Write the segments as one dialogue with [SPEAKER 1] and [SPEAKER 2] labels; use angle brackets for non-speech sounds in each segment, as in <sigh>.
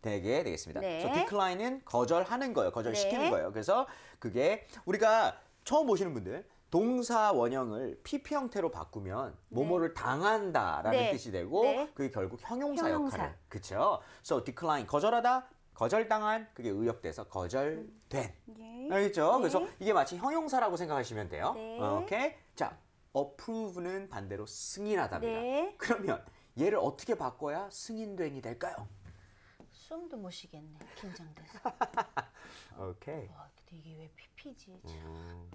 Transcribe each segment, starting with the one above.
[SPEAKER 1] 되게 되겠습니다. 네. 그래서 decline은 거절하는 거예요. 거절시키는 네. 거예요. 그래서 그게 우리가 처음 보시는 분들 동사 원형을 PP 형태로 바꾸면 네. 뭐뭐를 당한다라는 네. 뜻이 되고 네. 그게 결국 형용사, 형용사. 역할을 그렇죠. so decline 거절하다 거절당한 그게 의역돼서 거절된 네. 알겠죠? 네. 그래서 이게 마치 형용사라고 생각하시면 돼요. 네. 어, 오케이 자 approve는 반대로 승인하답니다. 네. 그러면 얘를 어떻게 바꿔야 승인된이 될까요?
[SPEAKER 2] 숨도 못 쉬겠네. 긴장돼서. <laughs> 오케이. 와, 근데 이게 왜 PP지?
[SPEAKER 1] 음.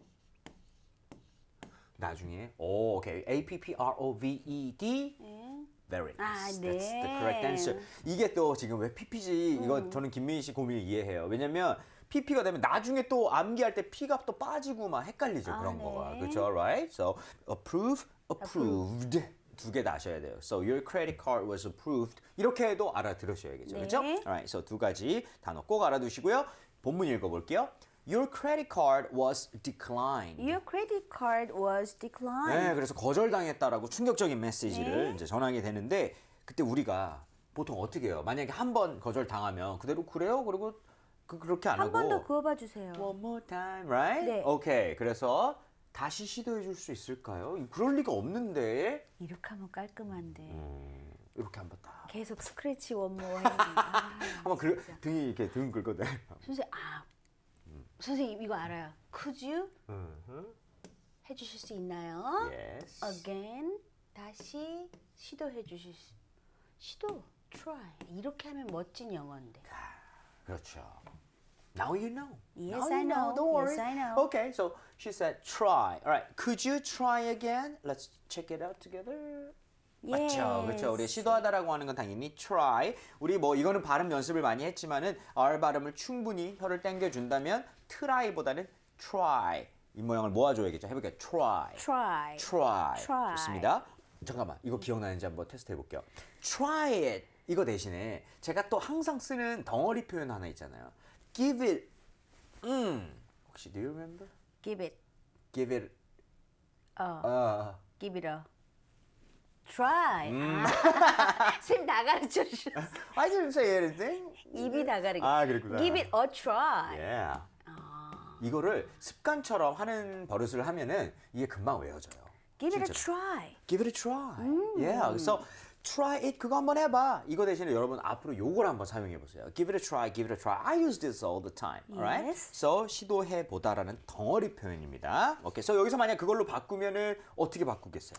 [SPEAKER 1] 나중에 오, 오케이. A P P R O V E D. 네. Very nice. 아, 네. That's the correct answer. 이게 또 지금 왜 PPG 이거 음. 저는 김민희 씨 고민을 이해해요. 왜냐면 PP가 되면 나중에 또 암기할 때 P가 또 빠지고 막 헷갈리죠. 아, 그런 네. 거가. 그렇죠? Right? So approve, approved. approved. 두개다셔야 돼요. So your credit card was approved. 이렇게 해도 알아들으셔야겠죠. 그렇죠? 네. 그렇죠? Alright, so 두 가지 단어 꼭 알아두시고요. 본문 읽어볼게요. Your credit card was declined.
[SPEAKER 2] Your credit card was declined. 네,
[SPEAKER 1] 그래서 거절당했다라고 충격적인 메시지를 네. 이제 전하게 되는데 그때 우리가 보통 어떻게 해요? 만약에 한 번 거절당하면 그대로 그래요? 그리고 그, 그렇게 안 하고 한 번 더
[SPEAKER 2] 그어봐 주세요. One more time, right? 네.
[SPEAKER 1] Okay, 그래서 다시 시도해 줄 수 있을까요? 그럴 리가 없는데.
[SPEAKER 2] 이렇게 하면 깔끔한데.
[SPEAKER 1] 음, 이렇게 한번 딱.
[SPEAKER 2] 계속 스크래치 원모 해. 아,
[SPEAKER 1] 아마 그 등이 이렇게 등 긁어 내.
[SPEAKER 2] 선생 아 음. 선생님 이거 알아요. Could you 해 주실 수 있나요? Yes. Again 다시 시도해 주실 수 시도 try 이렇게 하면 멋진 영어인데.
[SPEAKER 1] 그렇죠. Now you know. Yes, now I you know. know. Don't worry. Yes, I know. Okay, so she said try. All right, could you try again? Let's check it out together.
[SPEAKER 2] Yes. 맞죠, 그렇죠. 우리
[SPEAKER 1] 시도하다라고 하는 건 당연히 try. 우리 뭐 이거는 발음 연습을 많이 했지만은 r 발음을 충분히 혀를 당겨준다면 try보다는 try 이 모양을 모아줘야겠죠. 해볼게요. try, try, try. try. 좋습니다. 잠깐만, 이거 기억나는지 한번 테스트 해볼게요. try it. 이거 대신에 제가 또 항상 쓰는 덩어리 표현 하나 있잖아요. Give it. 음. 혹시 do you
[SPEAKER 2] remember? Give it. Give it. 어. 아. Give it a. Try.
[SPEAKER 1] 음. 아,
[SPEAKER 2] 선생님 다 가르쳐 주셨어. I didn't say anything. 입이 다 가르쳐. 아 그랬구나. Give it a try.
[SPEAKER 1] Yeah. 아. 이거를 습관처럼 하는 버릇을 하면은 이게 금방 외워져요. Give 진짜로. it a
[SPEAKER 2] try.
[SPEAKER 1] Give it a try. 음. Yeah. 그래서 so, try it 그거 한번 해봐. 이거 대신에 여러분 앞으로 요걸 한번 사용해 보세요. Give it a try, give it a try. I use this all the time. Alright? Yes. So 시도해 보다라는 덩어리 표현입니다. 오케이. So 여기서 만약 그걸로 바꾸면은 어떻게 바꾸겠어요?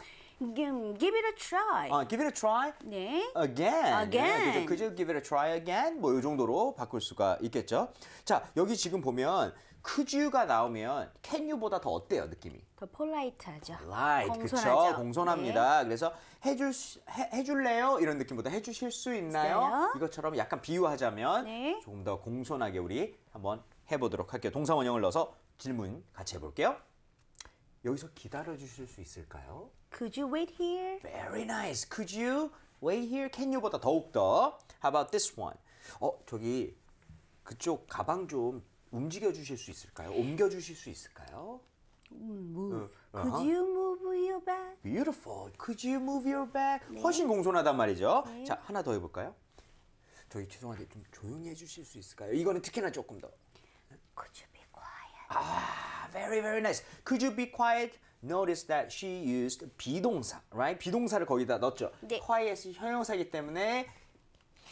[SPEAKER 2] Give, give it a try.
[SPEAKER 1] 아, give it a try. 네. Again. Again. 그죠? Could you give it a try again? 뭐 요 정도로 바꿀 수가 있겠죠. 자, 여기 지금 보면 크즈가 그 나오면 캔유보다 더 어때요 느낌이?
[SPEAKER 2] 더 폴라이트하죠. 라이트 그쵸 공손합니다. 네.
[SPEAKER 1] 그래서 해줄 해, 해줄래요 이런 느낌보다 해주실 수 있나요? 있어요? 이것처럼 약간 비유하자면 네. 조금 더 공손하게 우리 한번 해보도록 할게요. 동사원형을 넣어서 질문 같이 해볼게요. 여기서 기다려 주실 수 있을까요?
[SPEAKER 2] Could you wait here?
[SPEAKER 1] Very nice. Could you wait here? Can you보다 더욱 더. How about this one? 어 저기 그쪽 가방 좀 움직여 주실 수 있을까요? 옮겨 주실 수 있을까요?
[SPEAKER 2] Move. Uh-huh. Could you move your back?
[SPEAKER 1] Beautiful. Could you move your back? 네. 훨씬 공손하단 말이죠. 네. 자, 하나 더 해볼까요? 저희 죄송한데 좀 조용히 해주실 수 있을까요? 이거는 특히나 조금 더. Could you be quiet? 아, very very nice. Could you be quiet? Notice that she used 비동사, right? 비동사를 거기다 넣었죠. 네. quiet이 형용사이기 때문에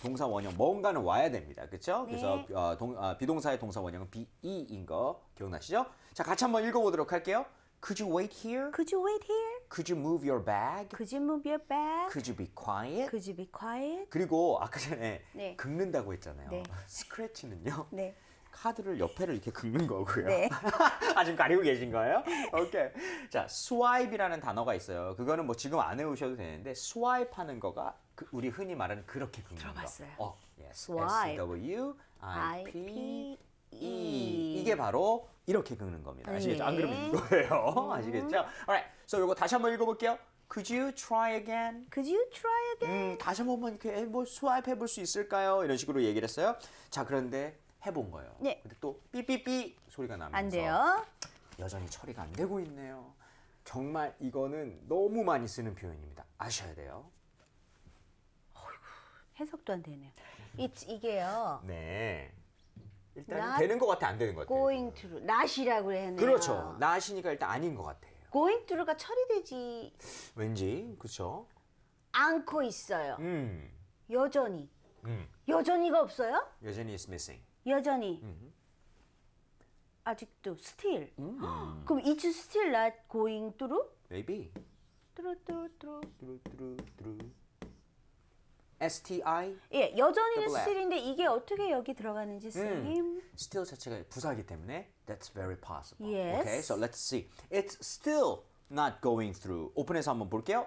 [SPEAKER 1] 동사 원형 뭔가는 와야 됩니다. 그렇죠? 네. 그래서 어, 동, 어, 비동사의 동사 원형은 be인 거 기억나시죠? 자, 같이 한번 읽어보도록 할게요. Could you wait here? Could you wait here? Could you move your bag?
[SPEAKER 2] Could you move your bag?
[SPEAKER 1] Could you be quiet?
[SPEAKER 2] Could you be quiet?
[SPEAKER 1] 그리고 아까 전에 네. 긁는다고 했잖아요. 네. 스크래치는요. 네. 카드를 옆에를 이렇게 긁는 거고요. 네.
[SPEAKER 2] <laughs>
[SPEAKER 1] 아 지금 가리고 계신가요? 오케이. 자, 스와이프라는 단어가 있어요. 그거는 뭐 지금 안 외우셔도 되는데 스와이프하는 거가 그 우리 흔히 말하는 그렇게 긁는 들어봤어요. 거. 어,
[SPEAKER 2] yes. s w S
[SPEAKER 1] W I P E 이게 바로 이렇게 긁는 겁니다. 네. 아시겠죠? 안 그러면 이거예요. 음. <laughs> 아시겠죠? Alright. So 이거 다시 한 번 읽어볼게요. Could you
[SPEAKER 2] try again? Could you try
[SPEAKER 1] again? 음, 다시 한번 이렇게 뭐 스와이프 해볼 수 있을까요? 이런 식으로 얘기를 했어요. 자, 그런데 해본 거예요. 네. 근데 또
[SPEAKER 2] 삐삐삐 소리가 나면서 안 돼요.
[SPEAKER 1] 여전히 처리가 안 되고 있네요. 정말 이거는 너무 많이 쓰는 표현입니다. 아셔야 돼요.
[SPEAKER 2] 해석도 안 되네요. i 이게요.
[SPEAKER 1] 네. 일단 되는 것 같아 안 되는 것같아
[SPEAKER 2] Going t h not이라고 해네요 그렇죠.
[SPEAKER 1] not이니까 일단 아닌 것 같아요.
[SPEAKER 2] going t o 가 처리되지.
[SPEAKER 1] 왠지 그렇죠.
[SPEAKER 2] 않고 있어요. 음. 여전히. 음. 여전히가 없어요?
[SPEAKER 1] 여전히 is missing. 여전히 음.
[SPEAKER 2] 아직도 스틸.
[SPEAKER 1] 음. 그럼
[SPEAKER 2] it's still not going through? Maybe. through through through
[SPEAKER 1] through through through. STI.
[SPEAKER 2] 예, 여전히는 스틸인데 이게 어떻게 여기 들어가는지 선생님.
[SPEAKER 1] 음. still 자체가 부사이기 때문에 that's very possible. Yes. Okay, so let's see. It's still not going through. 오픈해서 한번 볼게요.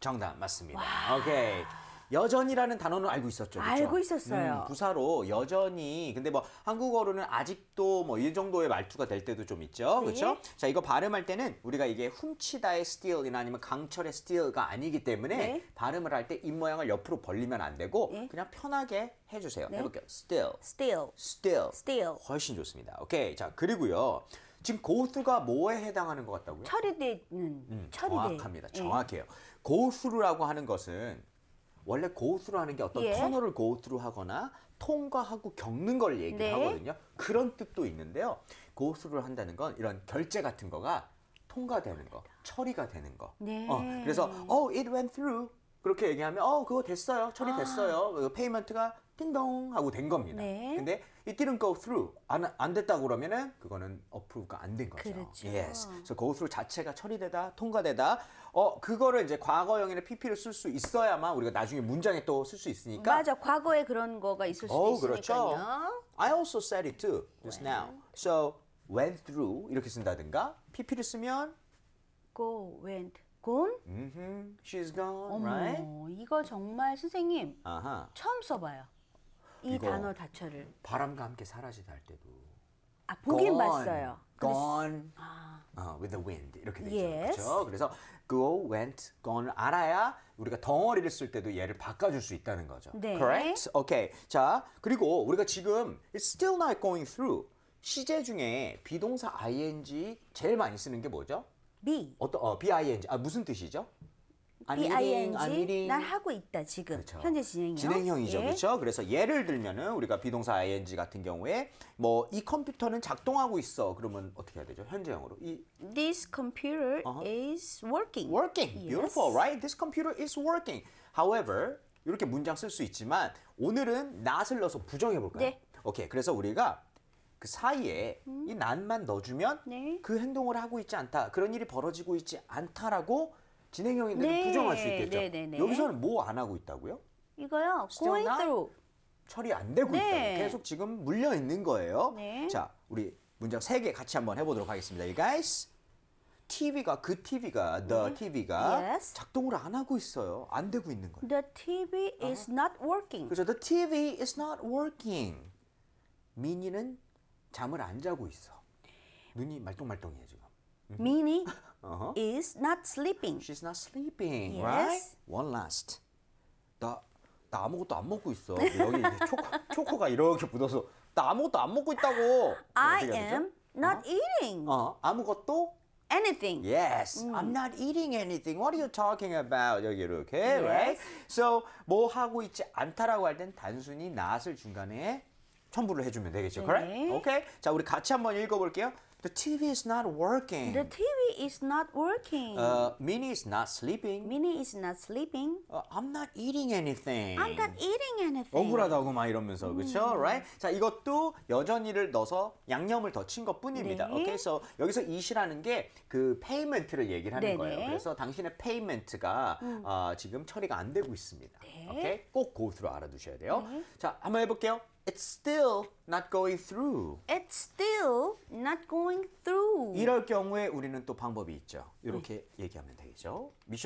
[SPEAKER 1] 정답 맞습니다. 와. 오케이. Okay. 여전이라는 단어는 알고 있었죠. 그쵸? 알고 있었어요. 음, 부사로 여전히. 근데 뭐 한국어로는 아직도 뭐 이 정도의 말투가 될 때도 좀 있죠. 네. 그렇죠? 자, 이거 발음할 때는 우리가 이게 훔치다의 steal이나 아니면 강철의 steal가 아니기 때문에 네. 발음을 할 때 입 모양을 옆으로 벌리면 안 되고 네. 그냥
[SPEAKER 2] 편하게
[SPEAKER 1] 해 주세요. 네. 해 볼게요. still. still. still. still. 훨씬 좋습니다. 오케이. 자, 그리고요. 지금 go through가 뭐에 해당하는 것 같다고요?
[SPEAKER 2] 처리되는 음, 처리돼. 정확합니다. 네. 정확해요.
[SPEAKER 1] go through라고 하는 것은 원래 고우스루하는 게 어떤 예. 터널을 고우스루하거나 통과하고 겪는 걸 얘기하거든요. 네. 그런 뜻도 있는데요. 고우스루를 한다는 건 이런 결제 같은 거가 통과되는 거, 처리가 되는 거. 네. 어, 그래서 oh it went through 그렇게 얘기하면 어 그거 됐어요 처리 아. 됐어요 아. 페이먼트가 띵동 하고 된 겁니다. 네. 근데 it didn't go through 안, 안 됐다고 그러면은 그거는 어프로브가 안 된 거죠. 그렇죠. Yes. 그래서 go through 자체가 처리되다 통과되다 어 그거를 이제 과거형이나 PP를 쓸 수 있어야만 우리가 나중에 문장에 또 쓸 수 있으니까.
[SPEAKER 2] 맞아 과거에 그런 거가 있을 수 어, 그렇죠. 있으니까요. 그렇죠.
[SPEAKER 1] I also said it too just when. now. So went through 이렇게 쓴다든가
[SPEAKER 2] PP를 쓰면 go went gone? Mm-hmm. She's gone, 어머, right? 이거 정말 선생님 아하. 처음 써봐요. 이 단어 다처를.
[SPEAKER 1] 바람과 함께 사라지다 할 때도
[SPEAKER 2] 아 보긴 gone, 봤어요. gone
[SPEAKER 1] 아, 어, with the wind 이렇게 되죠. Yes. 그렇죠? 그래서 go, went, g o n e 알아야 우리가 덩어리를 쓸 때도 얘를 바꿔줄 수 있다는 거죠. 네. Correct? Okay. 자 그리고 우리가 지금 it's still not going through 시제 중에 비동사 ing 제일 많이 쓰는 게 뭐죠? B. 어떤 어, B-I-N-G. 아, 무슨 뜻이죠? i i n g B-I-N-G 난
[SPEAKER 2] 하고 있다 지금 그렇죠. 현재 진행형 진행형이죠 예. 그렇죠
[SPEAKER 1] 그래서 예를 들면은 우리가 비동사 ing 같은 경우에 뭐 이 컴퓨터는 작동하고 있어 그러면 어떻게 해야 되죠 현재형으로 이
[SPEAKER 2] This computer Uh-huh. is working working Yes. beautiful
[SPEAKER 1] right this computer is working however 이렇게 문장 쓸 수 있지만 오늘은 not을 넣어서 부정해 볼까요 네. 오케이 그래서 우리가 그 사이에 음. 이 난만 넣어주면 네. 그 행동을 하고 있지 않다. 그런 일이 벌어지고 있지 않다라고 진행형인데도 네. 부정할 수 있겠죠. 네, 여기서는 뭐 안 하고 있다고요?
[SPEAKER 2] 이거요. g o i n
[SPEAKER 1] 처리 안 되고 네. 있다. 계속 지금 물려 있는 거예요. 네. 자, 우리 문장 세 개 같이 한번 해보도록 하겠습니다. You guys. TV가 그 TV가 the 네. TV가 yes. 작동을 안 하고 있어요. 안 되고 있는
[SPEAKER 2] 거예요. The TV is 어? not working. 그렇죠.
[SPEAKER 1] The TV is not working. 미니는 잠을 안 자고 있어. 눈이 말똥말똥해 지금.
[SPEAKER 2] Minnie uh-huh. is not sleeping. She's not sleeping, yes. right?
[SPEAKER 1] One last. 나, 나 아무것도 안 먹고 있어. 여기 초코, 초코가 이렇게 묻어서 나 아무것도 안 먹고 있다고. I am
[SPEAKER 2] not 어? eating.
[SPEAKER 1] 어, 아무것도
[SPEAKER 2] anything. Yes, 음. I'm not eating anything. What are you
[SPEAKER 1] talking about? 여기 이렇게, yes. right? So 뭐 하고 있지 않다라고 할 땐 단순히 not을 중간에 첨부를 해주면 되겠죠. 그래? 네. 오케이. 자, 우리 같이 한번 읽어볼게요. The TV is not working. The
[SPEAKER 2] TV is not working. Uh,
[SPEAKER 1] Minnie is not sleeping.
[SPEAKER 2] Minnie is not sleeping.
[SPEAKER 1] Uh, I'm not eating anything. I'm not
[SPEAKER 2] eating anything. 억울하다고
[SPEAKER 1] 막 이러면서 음. 그렇죠, right? 자 이것도 여전히를 넣어서 양념을 더 친 것뿐입니다. 네. Okay, so 여기서 it이라는 게그 payment를 얘기를 하는 네네. 거예요. 그래서 당신의 payment가 음. 어, 지금 처리가 안 되고 있습니다. 네. 오케이, okay? 꼭 고수로 알아두셔야 돼요. 네. 자 한번 해볼게요. It's still not going through.
[SPEAKER 2] It's still not going through. 이럴
[SPEAKER 1] 경우에 우리는 또 방법이 있죠. 이렇게 얘기하면 되겠죠.